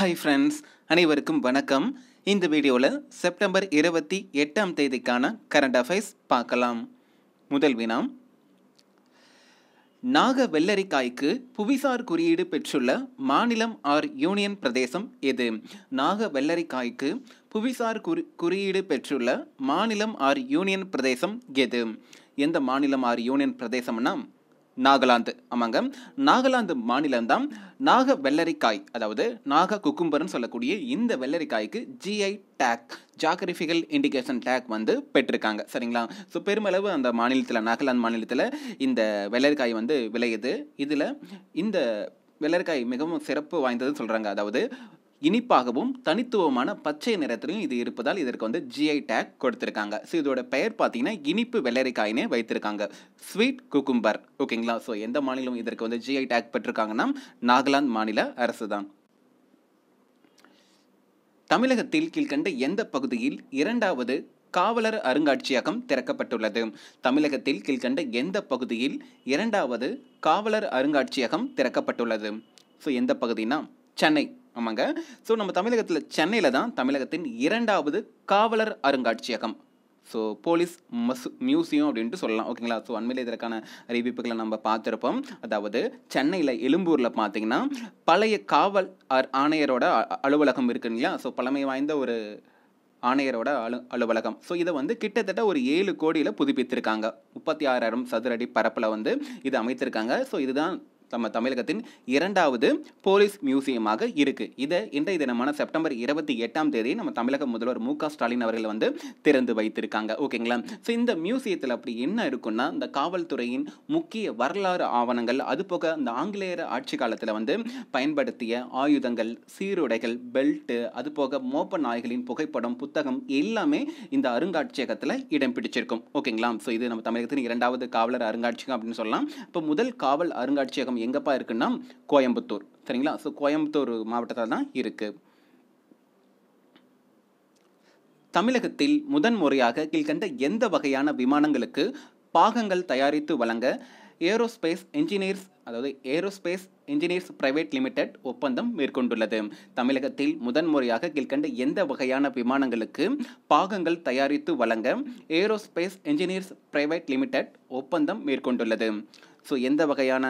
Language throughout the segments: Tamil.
ஹாய் ஃப்ரெண்ட்ஸ் அனைவருக்கும் வணக்கம் இந்த வீடியோவில் செப்டம்பர் இருபத்தி எட்டாம் தேதிக்கான கரண்ட் அஃபேர்ஸ் பார்க்கலாம் முதல் வினாம் நாக வெள்ளரிக்காய்க்கு புவிசார் குறியீடு பெற்றுள்ள மாநிலம் ஆர் யூனியன் பிரதேசம் எது நாக வெள்ளரிக்காய்க்கு புவிசார் குறி குறியீடு பெற்றுள்ள மாநிலம் ஆர் யூனியன் பிரதேசம் எது எந்த மாநிலம் ஆர் யூனியன் பிரதேசம்னா நாகாலாந்து ஆமாங்க நாகாலாந்து மாநிலம்தான் நாக வெள்ளரிக்காய் அதாவது நாக குக்கும்பர்னு சொல்லக்கூடிய இந்த வெள்ளரிக்காய்க்கு GI tag geographical indication tag வந்து பெற்றிருக்காங்க சரிங்களா ஸோ பெருமளவு அந்த மாநிலத்தில் நாகாலாந்து மாநிலத்தில் இந்த வெள்ளரிக்காய் வந்து விளையுது இதில் இந்த வெள்ளரிக்காய் மிகவும் சிறப்பு வாய்ந்ததுன்னு சொல்கிறாங்க அதாவது இனிப்பாகவும் தனித்துவமான பச்சை நிறத்திலையும் இது இருப்பதால் இதற்கு வந்து ஜிஐ டேக் கொடுத்துருக்காங்க ஸோ இதோட பெயர் பார்த்தீங்கன்னா இனிப்பு வெள்ளரிக்காயினே வைத்திருக்காங்க ஸ்வீட் குக்கும்பர் ஓகேங்களா ஸோ எந்த மாநிலம் இதற்கு வந்து ஜிஐ டேக் பெற்றிருக்காங்கன்னா நாகாலாந்து மாநில அரசு தான் தமிழகத்தில் கீழ்கண்ட எந்த பகுதியில் இரண்டாவது காவலர் அருங்காட்சியகம் திறக்கப்பட்டுள்ளது தமிழகத்தில் கீழ்கண்ட எந்த பகுதியில் இரண்டாவது காவலர் அருங்காட்சியகம் திறக்கப்பட்டுள்ளது ஸோ எந்த பகுதினா சென்னை ஆமாங்க ஸோ நம்ம தமிழகத்தில் சென்னையில் தான் தமிழகத்தின் இரண்டாவது காவலர் அருங்காட்சியகம் ஸோ போலீஸ் மசு மியூசியம் அப்படின்ட்டு சொல்லலாம் ஓகேங்களா ஸோ அண்மையில் இதற்கான அறிவிப்புகளை நம்ம பார்த்துருப்போம் அதாவது சென்னையில் எழும்பூரில் பார்த்தீங்கன்னா பழைய காவல் ஆணையரோட அலுவலகம் இருக்குங்களா ஸோ பழமை வாய்ந்த ஒரு ஆணையரோட அலு அலுவலகம் ஸோ இதை வந்து கிட்டத்தட்ட ஒரு ஏழு கோடியில் புதுப்பித்திருக்காங்க முப்பத்தி ஆறாயிரம் சதுரடி பரப்பில் வந்து இது அமைத்திருக்காங்க ஸோ இதுதான் நம்ம தமிழகத்தின் இரண்டாவது போலீஸ் மியூசியமாக இருக்குது இதை இன்றைய தினமான செப்டம்பர் இருபத்தி எட்டாம் தேதி நம்ம தமிழக முதல்வர் மு ஸ்டாலின் அவர்கள் வந்து திறந்து வைத்திருக்காங்க ஓகேங்களா ஸோ இந்த மியூசியத்தில் அப்படி என்ன இருக்குன்னா இந்த காவல்துறையின் முக்கிய வரலாறு ஆவணங்கள் அது போக இந்த ஆங்கிலேயர் ஆட்சி காலத்தில் வந்து பயன்படுத்திய ஆயுதங்கள் சீருடைகள் பெல்ட்டு அது போக மோப்ப நாய்களின் புகைப்படம் புத்தகம் எல்லாமே இந்த அருங்காட்சியகத்தில் இடம் பிடிச்சிருக்கும் ஓகேங்களா ஸோ இது நம்ம தமிழகத்தின் இரண்டாவது காவலர் அருங்காட்சியகம் அப்படின்னு சொல்லலாம் இப்போ முதல் காவல் அருங்காட்சியகம் மாவட்டம் எங்கேப்பா இருக்குன்னா கோயம்புத்தூர் சரிங்களா ஸோ கோயம்புத்தூர் மாவட்டத்தில் தான் இருக்குது தமிழகத்தில் முதன்முறையாக கீழ்கண்ட எந்த வகையான விமானங்களுக்கு பாகங்கள் தயாரித்து வழங்க ஏரோஸ்பேஸ் இன்ஜினியர்ஸ் அதாவது ஏரோஸ்பேஸ் இன்ஜினியர்ஸ் பிரைவேட் லிமிடெட் ஒப்பந்தம் மேற்கொண்டுள்ளது தமிழகத்தில் முதன்முறையாக கீழ்கண்ட எந்த வகையான விமானங்களுக்கு பாகங்கள் தயாரித்து வழங்க ஏரோஸ்பேஸ் இன்ஜினியர்ஸ் பிரைவேட் லிமிடெட் ஒப்பந்தம் மேற்கொண்டுள்ளது ஸோ எந்த வகையான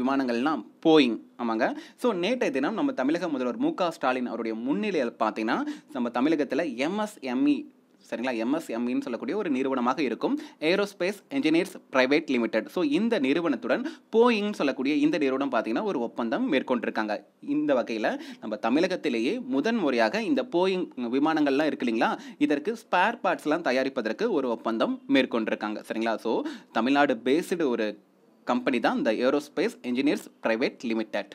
விமானங்கள்லாம் போயிங் ஆமாங்க ஸோ நேற்றைய தினம் நம்ம தமிழக முதல்வர் மு ஸ்டாலின் அவருடைய முன்னிலையில் பார்த்தீங்கன்னா நம்ம தமிழகத்தில் எம்எஸ்எம்இ e, சரிங்களா எம்எஸ்எம்இன்னு e சொல்லக்கூடிய ஒரு நிறுவனமாக இருக்கும் aerospace engineers private limited so இந்த நிறுவனத்துடன் போயிங்னு சொல்லக்கூடிய இந்த நிறுவனம் பார்த்தீங்கன்னா ஒரு ஒப்பந்தம் மேற்கொண்டிருக்காங்க இந்த வகையில் நம்ம தமிழகத்திலேயே முதன் முறையாக இந்த போயிங் விமானங்கள்லாம் இருக்கு இல்லைங்களா இதற்கு ஸ்பேர் பார்ட்ஸ்லாம் தயாரிப்பதற்கு ஒரு ஒப்பந்தம் மேற்கொண்டிருக்காங்க சரிங்களா ஸோ தமிழ்நாடு பேஸ்டு ஒரு கம்பெனி தான் இந்த ஏரோஸ்பேஸ் என்ஜினியர்ஸ் பிரைவேட் லிமிடெட்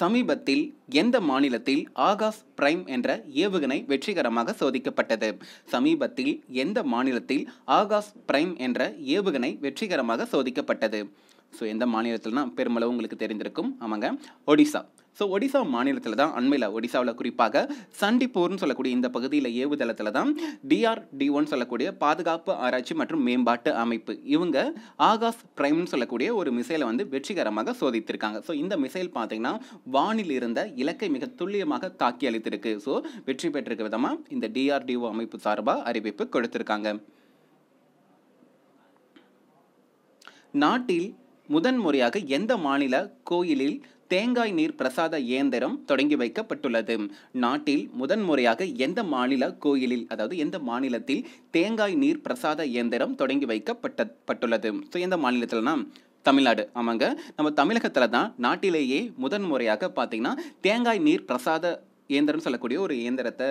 சமீபத்தில் எந்த மாநிலத்தில் ஆகாஷ் பிரைம் என்ற ஏவுகணை வெற்றிகரமாக சோதிக்கப்பட்டது சமீபத்தில் எந்த மாநிலத்தில் ஆகாஷ் பிரைம் என்ற ஏவுகணை வெற்றிகரமாக சோதிக்கப்பட்டது ஸோ எந்த மாநிலத்தில்னா பெருமளவு உங்களுக்கு தெரிந்திருக்கும் ஆமாங்க ஒடிசா ஸோ ஒடிசா மாநிலத்தில் தான் அண்மையில் ஒடிசாவில் குறிப்பாக சண்டிப்பூர்னு சொல்லக்கூடிய இந்த பகுதியில் ஏவுதளத்தில் தான் டிஆர்டி ஒன் சொல்லக்கூடிய பாதுகாப்பு ஆராய்ச்சி மற்றும் மேம்பாட்டு அமைப்பு இவங்க ஆகாஷ் பிரைம்னு சொல்லக்கூடிய ஒரு மிசைலை வந்து வெற்றிகரமாக சோதித்திருக்காங்க ஸோ இந்த மிசைல் பார்த்தீங்கன்னா வானில் இருந்த இலக்கை மிக துல்லியமாக தாக்கி அளித்திருக்கு ஸோ வெற்றி பெற்றிருக்க விதமாக இந்த டிஆர்டிஓ அமைப்பு சார்பாக அறிவிப்பு கொடுத்திருக்காங்க நாட்டில் முதன்முறையாக எந்த மாநில கோயிலில் தேங்காய் நீர் பிரசாத இயந்திரம் தொடங்கி வைக்கப்பட்டுள்ளது நாட்டில் முதன்முறையாக எந்த மாநில கோயிலில் அதாவது எந்த மாநிலத்தில் தேங்காய் நீர் பிரசாத இயந்திரம் தொடங்கி வைக்கப்பட்ட பட்டுள்ளது ஸோ எந்த மாநிலத்தில்னா தமிழ்நாடு ஆமாங்க நம்ம தமிழகத்தில் தான் நாட்டிலேயே முதன்முறையாக பார்த்தீங்கன்னா தேங்காய் நீர் பிரசாத இயந்திரம் சொல்லக்கூடிய ஒரு இயந்திரத்தை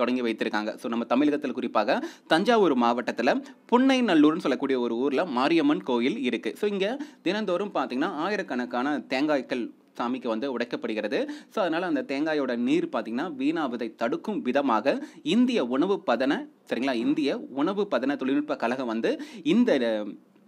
தொடங்கி வைத்திருக்காங்க ஸோ நம்ம தமிழகத்தில் குறிப்பாக தஞ்சாவூர் மாவட்டத்தில் புன்னை நல்லூர்னு சொல்லக்கூடிய ஒரு ஊரில் மாரியம்மன் கோயில் இருக்குது ஸோ இங்கே தினந்தோறும் பார்த்திங்கன்னா ஆயிரக்கணக்கான தேங்காய்கள் சாமிக்கு வந்து உடைக்கப்படுகிறது ஸோ அதனால் அந்த தேங்காயோட நீர் பார்த்திங்கன்னா வீணாவதை தடுக்கும் விதமாக இந்திய உணவு பதன சரிங்களா இந்திய உணவு பதன தொழில்நுட்ப கழகம் வந்து இந்த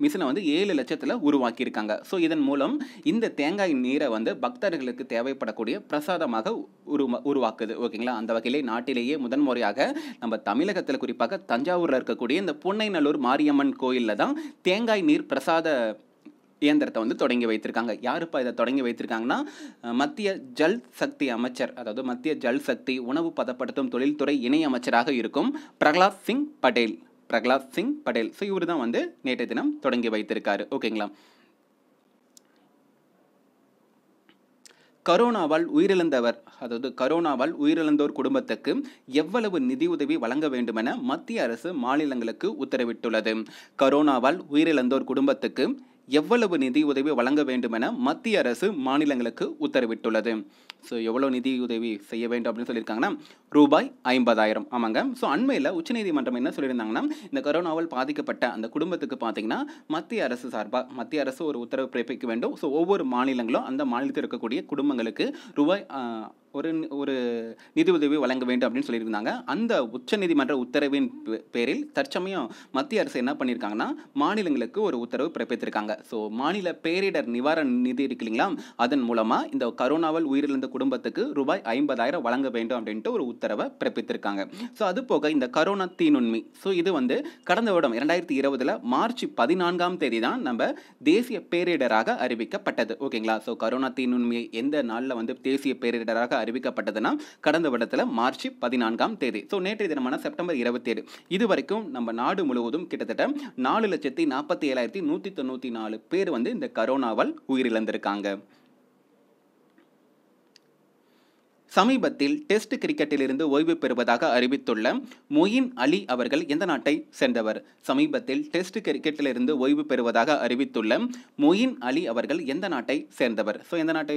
மிஷினை வந்து ஏழு லட்சத்தில் உருவாக்கியிருக்காங்க ஸோ இதன் மூலம் இந்த தேங்காய் நீரை வந்து பக்தர்களுக்கு தேவைப்படக்கூடிய பிரசாதமாக உரு உருவாக்குது ஓகேங்களா அந்த வகையிலே நாட்டிலேயே முதன்முறையாக நம்ம தமிழகத்தில் குறிப்பாக தஞ்சாவூரில் இருக்கக்கூடிய இந்த பொன்னைநல்லூர் மாரியம்மன் கோயிலில் தான் தேங்காய் நீர் பிரசாத இயந்திரத்தை வந்து தொடங்கி வைத்திருக்காங்க யாருப்பா இதை தொடங்கி வைத்திருக்காங்கன்னா மத்திய ஜல் சக்தி அமைச்சர் அதாவது மத்திய ஜல் சக்தி உணவு பதப்படுத்தும் தொழில்துறை இணை அமைச்சராக இருக்கும் பிரகலாத் சிங் பட்டேல் பிரகலாத் சிங் பட்டேல் ஸோ இவர் தான் வந்து நேற்றைய தினம் தொடங்கி வைத்திருக்காரு ஓகேங்களா கரோனாவால் உயிரிழந்தவர் அதாவது கரோனாவால் உயிரிழந்தோர் குடும்பத்துக்கு எவ்வளவு நிதியுதவி வழங்க வேண்டுமென மத்திய அரசு மாநிலங்களுக்கு உத்தரவிட்டுள்ளது கரோனாவால் உயிரிழந்தோர் குடும்பத்துக்கு எவ்வளவு நிதி உதவி வழங்க வேண்டும் என மத்திய அரசு மாநிலங்களுக்கு உத்தரவிட்டுள்ளது ஸோ எவ்வளோ நிதி உதவி செய்ய வேண்டும் அப்படின்னு சொல்லியிருக்காங்கன்னா ரூபாய் ஐம்பதாயிரம் ஆமாங்க ஸோ அண்மையில் உச்சநீதிமன்றம் என்ன சொல்லியிருந்தாங்கன்னா இந்த கொரோனாவால் பாதிக்கப்பட்ட அந்த குடும்பத்துக்கு பார்த்தீங்கன்னா மத்திய அரசு சார்பாக மத்திய அரசு ஒரு உத்தரவு பிறப்பிக்க வேண்டும் ஸோ ஒவ்வொரு மாநிலங்களும் அந்த மாநிலத்தில் இருக்கக்கூடிய குடும்பங்களுக்கு ரூபாய் ஒரு ஒரு நிதி உதவி வழங்க வேண்டும் அப்படின்னு சொல்லியிருந்தாங்க அந்த உச்சநீதிமன்ற உத்தரவின் பேரில் தற்சமயம் மத்திய அரசு என்ன பண்ணியிருக்காங்கன்னா மாநிலங்களுக்கு ஒரு உத்தரவு பிறப்பித்திருக்காங்க ஸோ மாநில பேரிடர் நிவாரண நிதி இருக்கு இல்லைங்களா அதன் மூலமாக இந்த கரோனாவால் உயிரிழந்த குடும்பத்துக்கு ரூபாய் ஐம்பதாயிரம் வழங்க வேண்டும் அப்படின்ட்டு ஒரு உத்தரவை பிறப்பித்திருக்காங்க ஸோ அது போக இந்த கரோனா தீநுண்மை ஸோ இது வந்து கடந்த வருடம் இரண்டாயிரத்தி இருபதில் மார்ச் பதினான்காம் தேதி தான் நம்ம தேசிய பேரிடராக அறிவிக்கப்பட்டது ஓகேங்களா ஸோ கரோனா தீநுண்மையை எந்த நாளில் வந்து தேசிய பேரிடராக அறிவிக்கப்பட்டதுன்னா கடந்த வருடத்தில் மார்ச் பதினான்காம் தேதி ஸோ நேற்றைய தினமான செப்டம்பர் இருபத்தி ஏழு இது வரைக்கும் நம்ம நாடு முழுவதும் கிட்டத்தட்ட நாலு லட்சத்தி நாற்பத்தி ஏழாயிரத்தி நூற்றி தொண்ணூற்றி நாலு பேர் வந்து இந்த கரோனாவால் உயிரிழந்திருக்காங்க சமீபத்தில் டெஸ்ட் கிரிக்கெட்டிலிருந்து ஓய்வு பெறுவதாக அறிவித்துள்ள மொயின் அலி அவர்கள் எந்த நாட்டை சேர்ந்தவர் சமீபத்தில் டெஸ்ட் கிரிக்கெட்டிலிருந்து ஓய்வு பெறுவதாக அறிவித்துள்ள மொயின் அலி அவர்கள் எந்த நாட்டை சேர்ந்தவர் ஸோ எந்த நாட்டை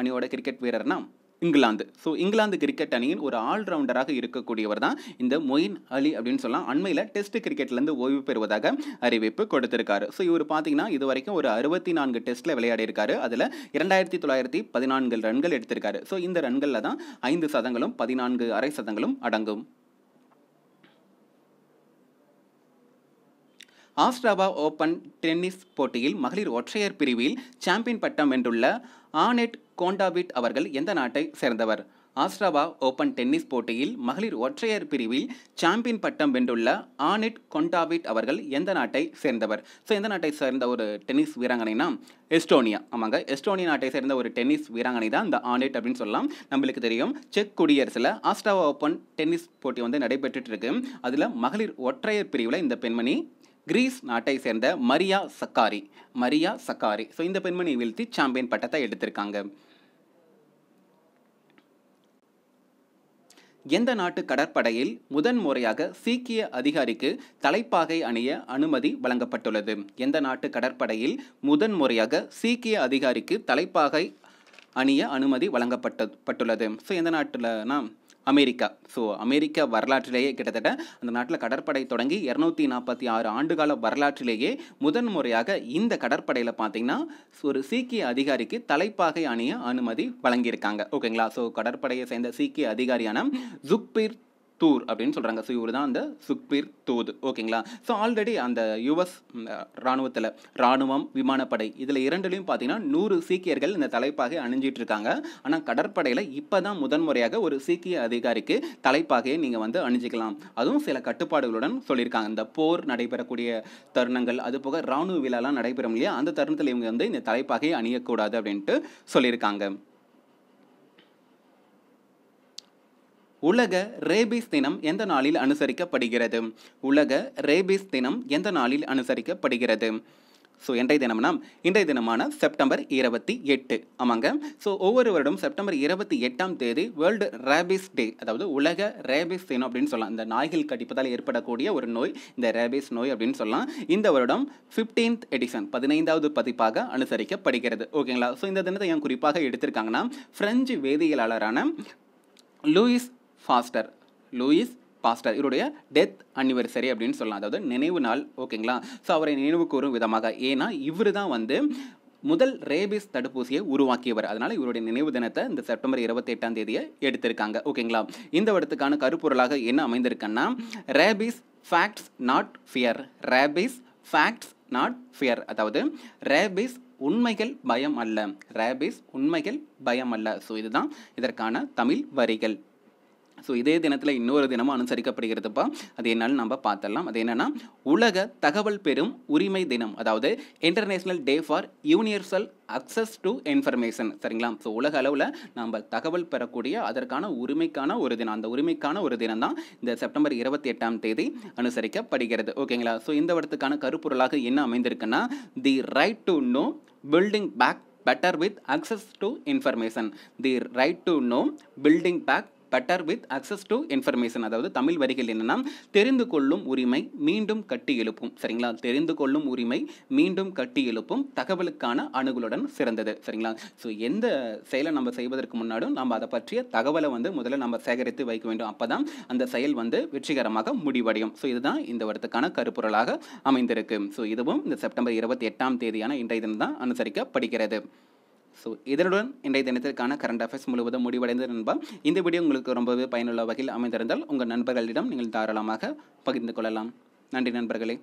அணியோட கிரிக்கெட் வீரர்னா இங்கிலாந்து ஸோ இங்கிலாந்து கிரிக்கெட் அணியின் ஒரு ஆல்ரவுண்டராக இருக்கக்கூடியவர் தான் இந்த மொயின் அலி அப்படின்னு சொல்லலாம் அண்மையில் டெஸ்ட் கிரிக்கெட்லேருந்து ஓய்வு பெறுவதாக அறிவிப்பு கொடுத்திருக்காரு ஸோ இவர் பார்த்தீங்கன்னா இது வரைக்கும் ஒரு அறுபத்தி நான்கு டெஸ்ட்டில் விளையாடியிருக்காரு அதில் இரண்டாயிரத்தி தொள்ளாயிரத்தி பதினான்கு ரன்கள் எடுத்திருக்காரு ஸோ இந்த ரன்களில் தான் ஐந்து சதங்களும் பதினான்கு அரை சதங்களும் அடங்கும் ஆஸ்ட்ராவா ஓப்பன் டென்னிஸ் போட்டியில் மகளிர் ஒற்றையர் பிரிவில் சாம்பியன் பட்டம் வென்றுள்ள ஆனெட் கோண்டாவிட் அவர்கள் எந்த நாட்டை சேர்ந்தவர் ஆஸ்ட்ராவா ஓப்பன் டென்னிஸ் போட்டியில் மகளிர் ஒற்றையர் பிரிவில் சாம்பியன் பட்டம் வென்றுள்ள ஆனெட் கொண்டாவிட் அவர்கள் எந்த நாட்டை சேர்ந்தவர் ஸோ எந்த நாட்டை சேர்ந்த ஒரு டென்னிஸ் வீராங்கனைனா எஸ்டோனியா ஆமாங்க எஸ்டோனியா நாட்டை சேர்ந்த ஒரு டென்னிஸ் வீராங்கனை தான் இந்த ஆனெட் அப்படின்னு சொல்லலாம் நம்மளுக்கு தெரியும் செக் குடியரசில் ஆஸ்ட்ராவா ஓப்பன் டென்னிஸ் போட்டி வந்து நடைபெற்றுட்டு இருக்கு அதில் மகளிர் ஒற்றையர் பிரிவில் இந்த பெண்மணி கிரீஸ் நாட்டை சேர்ந்த Maria Sakkari Maria Sakkari so இந்த பெண்மணி வீழ்த்தி சாம்பியன் பட்டத்தை எடுத்திருக்காங்க எந்த நாட்டு கடற்படையில் முதன் முறையாக சீக்கிய அதிகாரிக்கு தலைப்பாகை அணிய அனுமதி வழங்கப்பட்டுள்ளது எந்த நாட்டு கடற்படையில் முதன் முறையாக சீக்கிய அதிகாரிக்கு தலைப்பாகை அணிய அனுமதி வழங்கப்பட்ட பட்டுள்ளது ஸோ எந்த நாட்டில்னா அமெரிக்கா ஸோ அமெரிக்கா வரலாற்றிலேயே கிட்டத்தட்ட அந்த நாட்டில் கடற்படை தொடங்கி இரநூத்தி நாற்பத்தி ஆறு ஆண்டுகால வரலாற்றிலேயே முதன் முறையாக இந்த கடற்படையில் பார்த்தீங்கன்னா ஒரு சீக்கிய அதிகாரிக்கு தலைப்பாகை அணிய அனுமதி வழங்கியிருக்காங்க ஓகேங்களா ஸோ கடற்படையை சேர்ந்த சீக்கிய அதிகாரியான ஜுக்பீர் தூர் அப்படின்னு சொல்கிறாங்க ஸோ இவர் தான் அந்த சுக்பீர் தூது ஓகேங்களா ஸோ ஆல்ரெடி அந்த யுஎஸ் இராணுவத்தில் இராணுவம் விமானப்படை இதில் இரண்டுலையும் பார்த்தீங்கன்னா நூறு சீக்கியர்கள் இந்த தலைப்பாகை அணிஞ்சிட்டு இருக்காங்க ஆனால் கடற்படையில் இப்போ தான் முதன்முறையாக ஒரு சீக்கிய அதிகாரிக்கு தலைப்பாகையை நீங்கள் வந்து அணிஞ்சிக்கலாம் அதுவும் சில கட்டுப்பாடுகளுடன் சொல்லியிருக்காங்க இந்த போர் நடைபெறக்கூடிய தருணங்கள் அது போக இராணுவ விழாலாம் நடைபெறும் இல்லையா அந்த தருணத்தில் இவங்க வந்து இந்த தலைப்பாகையை அணியக்கூடாது அப்படின்ட்டு சொல்லியிருக்காங்க உலக ரேபிஸ் தினம் எந்த நாளில் அனுசரிக்கப்படுகிறது உலக ரேபிஸ் தினம் எந்த நாளில் அனுசரிக்கப்படுகிறது ஸோ இன்றைய தினம்னா இன்றைய தினமான செப்டம்பர் இருபத்தி எட்டு ஆமாங்க ஸோ ஒவ்வொரு வருடம் செப்டம்பர் இருபத்தி எட்டாம் தேதி வேர்ல்டு ரேபிஸ் டே அதாவது உலக ரேபிஸ் தினம் அப்படின்னு சொல்லலாம் இந்த நாய்கள் கடிப்பதால் ஏற்படக்கூடிய ஒரு நோய் இந்த ரேபிஸ் நோய் அப்படின்னு சொல்லலாம் இந்த வருடம் ஃபிஃப்டீன்த் எடிஷன் பதினைந்தாவது பதிப்பாக அனுசரிக்கப்படுகிறது ஓகேங்களா ஸோ இந்த தினத்தை ஏன் குறிப்பாக எடுத்திருக்காங்கன்னா ஃப்ரெஞ்சு வேதியியலாளரான லூயிஸ் ஃபாஸ்டர் லூயிஸ் பாஸ்டர் இவருடைய டெத் அனிவர்சரி அப்படின்னு சொல்லலாம் அதாவது நினைவு நாள் ஓகேங்களா ஸோ அவரை நினைவு கூறும் விதமாக ஏன்னா இவர் தான் வந்து முதல் ரேபிஸ் தடுப்பூசியை உருவாக்கியவர் அதனால் இவருடைய நினைவு தினத்தை இந்த செப்டம்பர் இருபத்தி எட்டாம் தேதியை எடுத்திருக்காங்க ஓகேங்களா இந்த வருடத்துக்கான கருப்பொருளாக என்ன அமைந்திருக்குன்னா rabies facts not fear rabies facts not fear அதாவது ரேபிஸ் உண்மைகள் பயம் அல்ல ரேபிஸ் உண்மைகள் பயம் அல்ல ஸோ இதுதான் இதற்கான தமிழ் வரிகள் ஸோ இதே தினத்தில் இன்னொரு தினமும் அனுசரிக்கப்படுகிறதுப்பா அது என்னால் நம்ம பார்த்துடலாம் அது என்னென்னா உலக தகவல் பெறும் உரிமை தினம் அதாவது international day for universal access to information சரிங்களா ஸோ உலக அளவில் நம்ம தகவல் பெறக்கூடிய அதற்கான உரிமைக்கான ஒரு தினம் அந்த உரிமைக்கான ஒரு தினம் தான் இந்த செப்டம்பர் இருபத்தி எட்டாம் தேதி அனுசரிக்கப்படுகிறது ஓகேங்களா ஸோ இந்த வருடத்துக்கான கருப்பொருளாக என்ன அமைந்திருக்குன்னா the right to know building back better with access to information the right to know building back better with access to information அதாவது தமிழ் வரிகள் என்னென்னா தெரிந்து கொள்ளும் உரிமை மீண்டும் கட்டி எழுப்பும் சரிங்களா தெரிந்து கொள்ளும் உரிமை மீண்டும் கட்டி எழுப்பும் தகவலுக்கான அணுகலுடன் சிறந்தது சரிங்களா ஸோ எந்த செயலை நம்ம செய்வதற்கு முன்னாடும் நம்ம அதை பற்றிய தகவலை வந்து முதல்ல நம்ம சேகரித்து வைக்க வேண்டும் அப்போ தான் அந்த செயல் வந்து வெற்றிகரமாக முடிவடையும் ஸோ இதுதான் இந்த வருடத்துக்கான கருப்பொருளாக அமைந்திருக்கு ஸோ இதுவும் இந்த செப்டம்பர் இருபத்தி எட்டாம் தேதியான இன்றைய தினம் தான் அனுசரிக்கப்படுகிறது ஸோ இதனுடன் இன்றைய தினத்திற்கான கரண்ட் அஃபேர்ஸ் முழுவதும் முடிவடைந்தது நண்பா இந்த வீடியோ உங்களுக்கு ரொம்பவே பயனுள்ள வகையில் அமைந்திருந்தால் உங்கள் நண்பர்களிடம் நீங்கள் தாராளமாக பகிர்ந்து கொள்ளலாம் நன்றி நண்பர்களே